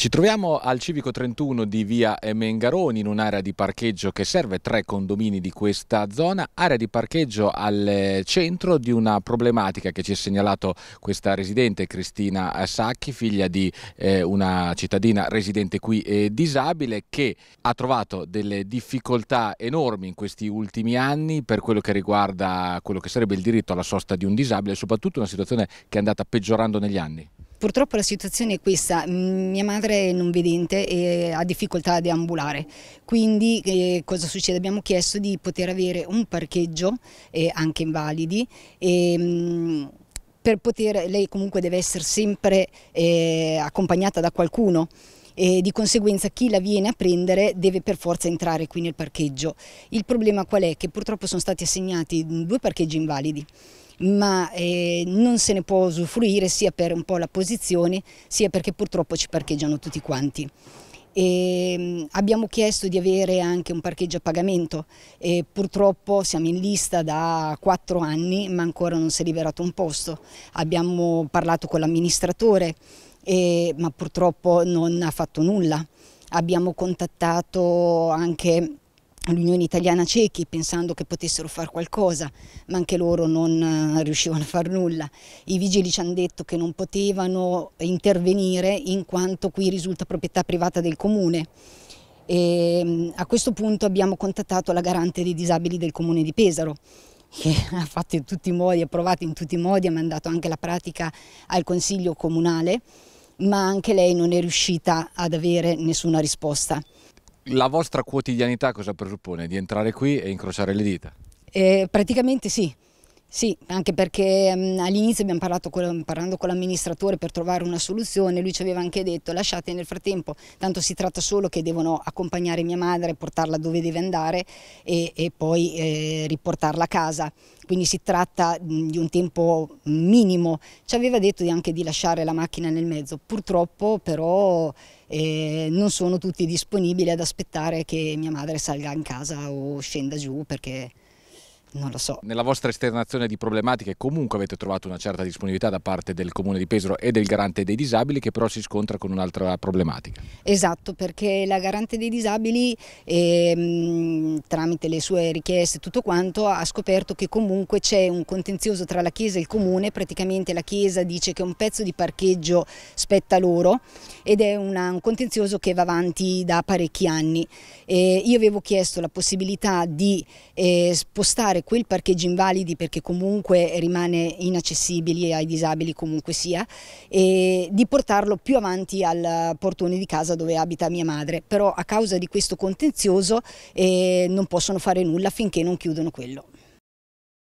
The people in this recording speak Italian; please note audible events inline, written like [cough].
Ci troviamo al civico 31 di via Mengaroni in un'area di parcheggio che serve tre condomini di questa zona, area di parcheggio al centro di una problematica che ci ha segnalato questa residente Cristina Sacchi, figlia di eh, una cittadina residente qui eh, disabile che ha trovato delle difficoltà enormi in questi ultimi anni per quello che riguarda quello che sarebbe il diritto alla sosta di un disabile, soprattutto una situazione che è andata peggiorando negli anni. Purtroppo la situazione è questa, mia madre è non vedente e ha difficoltà ad ambulare, quindi eh, cosa succede? Abbiamo chiesto di poter avere un parcheggio, eh, anche invalidi, e, mh, per poter, lei comunque deve essere sempre eh, accompagnata da qualcuno e di conseguenza chi la viene a prendere deve per forza entrare qui nel parcheggio. Il problema qual è? Che purtroppo sono stati assegnati due parcheggi invalidi ma eh, non se ne può usufruire sia per un po' la posizione sia perché purtroppo ci parcheggiano tutti quanti. E ehm, abbiamo chiesto di avere anche un parcheggio a pagamento e purtroppo siamo in lista da quattro anni ma ancora non si è liberato un posto. Abbiamo parlato con l'amministratore ma purtroppo non ha fatto nulla. Abbiamo contattato anche all'Unione Italiana Ciechi pensando che potessero fare qualcosa, ma anche loro non eh, riuscivano a far nulla. I vigili ci hanno detto che non potevano intervenire in quanto qui risulta proprietà privata del comune. E ehm, a questo punto abbiamo contattato la garante dei disabili del comune di Pesaro che [laughs] ha fatto in tutti i modi, ha provato in tutti i modi, ha mandato anche la pratica al consiglio comunale, ma anche lei non è riuscita ad avere nessuna risposta la vostra quotidianità cosa presuppone? Di entrare qui e incrociare le dita? Eh, praticamente sì, sì, anche perché um, all'inizio abbiamo parlato con, parlando con l'amministratore per trovare una soluzione, lui ci aveva anche detto lasciate nel frattempo, tanto si tratta solo che devono accompagnare mia madre, portarla dove deve andare e, e poi eh, riportarla a casa, quindi si tratta mm, di un tempo minimo, ci aveva detto anche di lasciare la macchina nel mezzo, purtroppo però eh, non sono tutti disponibili ad aspettare che mia madre salga in casa o scenda giù perché non lo so. Nella vostra esternazione di problematiche comunque avete trovato una certa disponibilità da parte del Comune di Pesaro e del Garante dei Disabili che però si scontra con un'altra problematica. Esatto, perché la Garante dei Disabili ehm, tramite le sue richieste e tutto quanto ha scoperto che comunque c'è un contenzioso tra la Chiesa e il Comune, praticamente la Chiesa dice che un pezzo di parcheggio spetta loro ed è una, un contenzioso che va avanti da parecchi anni. Eh, io avevo chiesto la possibilità di eh, spostare migliorare quel parcheggio invalidi perché comunque rimane inaccessibile ai disabili comunque sia e di portarlo più avanti al portone di casa dove abita mia madre, però a causa di questo contenzioso eh, non possono fare nulla finché non chiudono quello.